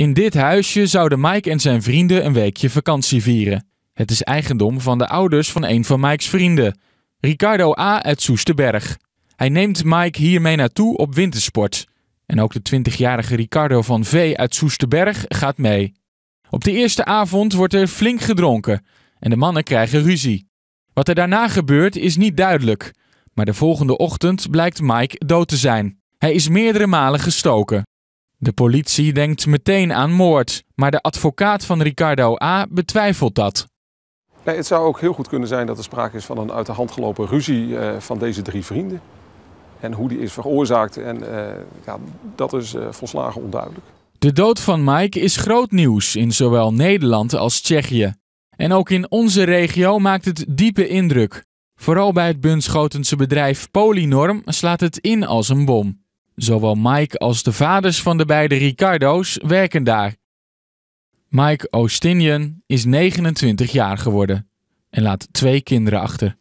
In dit huisje zouden Mike en zijn vrienden een weekje vakantie vieren. Het is eigendom van de ouders van een van Mike's vrienden, Ricardo A. uit Soesterberg. Hij neemt Mike hiermee naartoe op wintersport. En ook de 20-jarige Ricardo van V. uit Soesterberg gaat mee. Op de eerste avond wordt er flink gedronken en de mannen krijgen ruzie. Wat er daarna gebeurt is niet duidelijk, maar de volgende ochtend blijkt Mike dood te zijn. Hij is meerdere malen gestoken. De politie denkt meteen aan moord, maar de advocaat van Ricardo A. betwijfelt dat. Nee, het zou ook heel goed kunnen zijn dat er sprake is van een uit de hand gelopen ruzie eh, van deze drie vrienden. En hoe die is veroorzaakt, en, eh, ja, dat is uh, volslagen onduidelijk. De dood van Mike is groot nieuws in zowel Nederland als Tsjechië. En ook in onze regio maakt het diepe indruk. Vooral bij het Bunschotense bedrijf Polynorm slaat het in als een bom. Zowel Mike als de vaders van de beide Ricardo's werken daar. Mike O'Stinian is 29 jaar geworden en laat twee kinderen achter.